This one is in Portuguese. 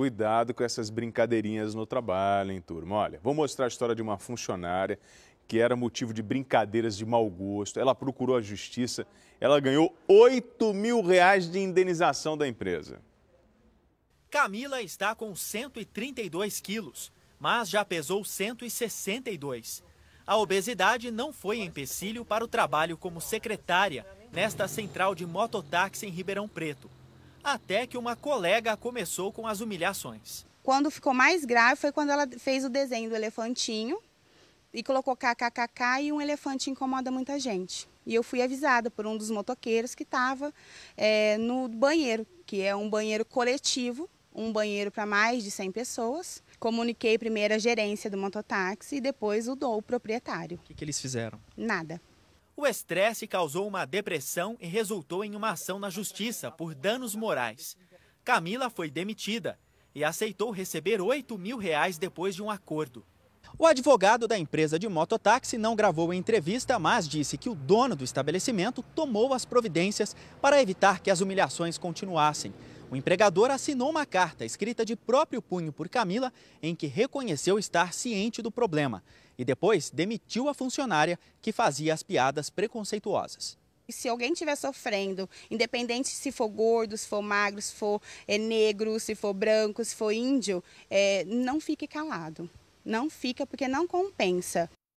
Cuidado com essas brincadeirinhas no trabalho, hein, turma? Olha, vou mostrar a história de uma funcionária que era motivo de brincadeiras de mau gosto. Ela procurou a justiça, ela ganhou 8 mil reais de indenização da empresa. Camila está com 132 quilos, mas já pesou 162. A obesidade não foi empecilho para o trabalho como secretária nesta central de mototáxi em Ribeirão Preto até que uma colega começou com as humilhações. Quando ficou mais grave foi quando ela fez o desenho do elefantinho e colocou kkkk e um elefante incomoda muita gente. E eu fui avisada por um dos motoqueiros que estava é, eh, no banheiro, que é um banheiro coletivo, um banheiro para mais de 100 pessoas. Comuniquei primeiro a gerência do mototáxi e depois o dou o proprietário. O que, que eles fizeram? Nada. O estresse causou uma depressão e resultou em uma ação na justiça por danos morais. Camila foi demitida e aceitou receber 8 mil reais depois de um acordo. O advogado da empresa de mototáxi não gravou a entrevista, mas disse que o dono do estabelecimento tomou as providências para evitar que as humilhações continuassem. O empregador assinou uma carta escrita de próprio punho por Camila, em que reconheceu estar ciente do problema e depois demitiu a funcionária que fazia as piadas preconceituosas. Se alguém estiver sofrendo, independente se for gordo, se for magro, se for é, negro, se for branco, se for índio, é, não fique calado. Não fica porque não compensa.